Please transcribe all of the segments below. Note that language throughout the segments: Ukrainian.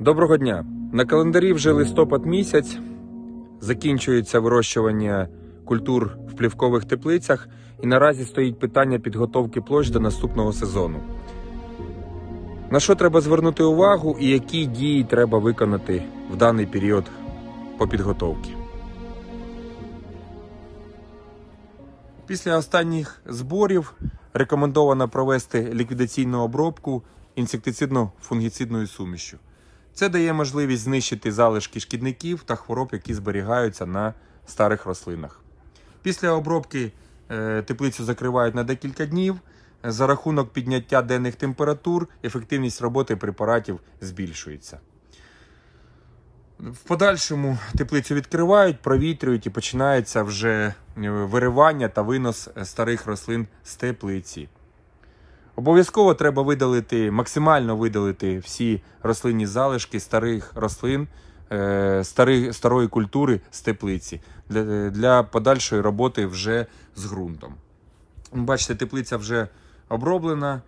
Доброго дня! На календарі вже листопад місяць. Закінчується вирощування культур в плівкових теплицях, і наразі стоїть питання підготовки площ до наступного сезону. На що треба звернути увагу і які дії треба виконати в даний період по підготовці? Після останніх зборів Рекомендовано провести ліквідаційну обробку інсектицидно-фунгіцидною сумішю. Це дає можливість знищити залишки шкідників та хвороб, які зберігаються на старих рослинах. Після обробки е, теплицю закривають на декілька днів. За рахунок підняття денних температур ефективність роботи препаратів збільшується. В подальшому теплицю відкривають, провітрюють і починається вже е, виривання та винос е, старих рослин з теплиці. Обов'язково треба видалити, максимально видалити всі рослинні залишки старих рослин е, старих, старої культури з теплиці для, для подальшої роботи вже з ґрунтом. Бачите, теплиця вже оброблена.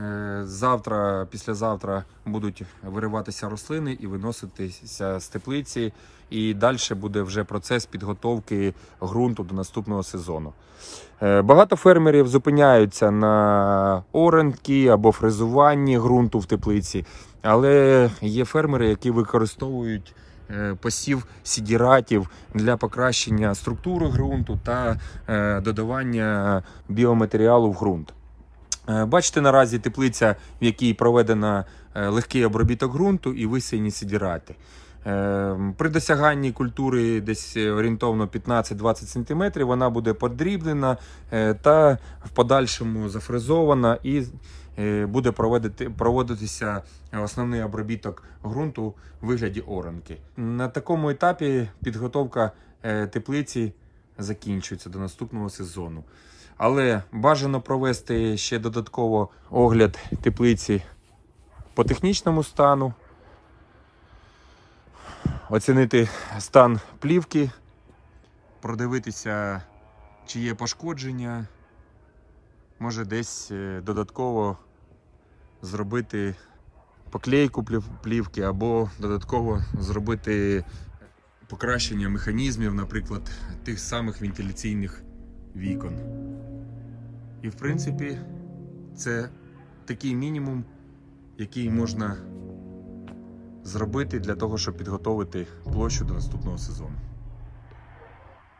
Е, завтра, післязавтра будуть вириватися рослини і виноситися з теплиці. І далі буде вже процес підготовки ґрунту до наступного сезону. Е, багато фермерів зупиняються на оренки або фрезуванні ґрунту в теплиці, але є фермери, які використовують. Е, посів сідіратів для покращення структури ґрунту та додавання біоматеріалу в ґрунт. Е, бачите, наразі теплиця, в якій проведено е, легкий обробіток ґрунту і висіяні сідірати. Е, при досяганні культури десь орієнтовно 15-20 см вона буде подріблена та в подальшому зафризована і буде проводитися основний обробіток ґрунту у вигляді оранки. На такому етапі підготовка теплиці. Закінчується до наступного сезону. Але бажано провести ще додатково огляд теплиці по технічному стану, оцінити стан плівки, продивитися, чи є пошкодження, може десь е, додатково зробити поклейку плівки або додатково зробити покращення механізмів, наприклад, тих самих вентиляційних вікон. І в принципі, це такий мінімум, який можна зробити для того, щоб підготовити площу до наступного сезону.